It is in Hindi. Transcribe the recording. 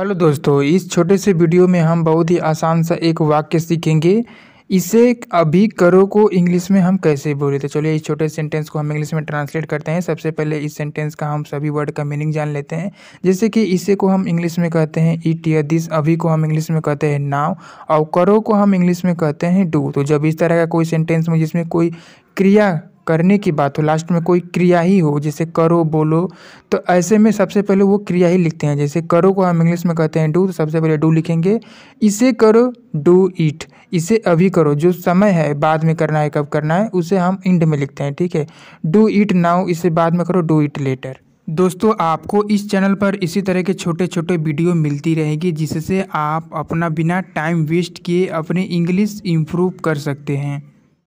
हेलो दोस्तों इस छोटे से वीडियो में हम बहुत ही आसान सा एक वाक्य सीखेंगे इसे अभी करो को इंग्लिश में हम कैसे बोले तो चलिए इस छोटे सेंटेंस को हम इंग्लिश में ट्रांसलेट करते हैं सबसे पहले इस सेंटेंस का हम सभी वर्ड का मीनिंग जान लेते हैं जैसे कि इसे को हम इंग्लिश में कहते हैं ईट या दिस अभी को हम इंग्लिश में कहते हैं नाव और करो को हम इंग्लिश में कहते हैं डू तो जब इस तरह का कोई सेंटेंस में जिसमें कोई क्रिया करने की बात हो लास्ट में कोई क्रिया ही हो जैसे करो बोलो तो ऐसे में सबसे पहले वो क्रिया ही लिखते हैं जैसे करो को हम इंग्लिश में कहते हैं डू तो सबसे पहले डू लिखेंगे इसे करो डू इट इसे अभी करो जो समय है बाद में करना है कब करना है उसे हम इंड में लिखते हैं ठीक है डू इट नाउ इसे बाद में करो डू इट लेटर दोस्तों आपको इस चैनल पर इसी तरह के छोटे छोटे वीडियो मिलती रहेगी जिससे आप अपना बिना टाइम वेस्ट किए अपने इंग्लिश इम्प्रूव कर सकते हैं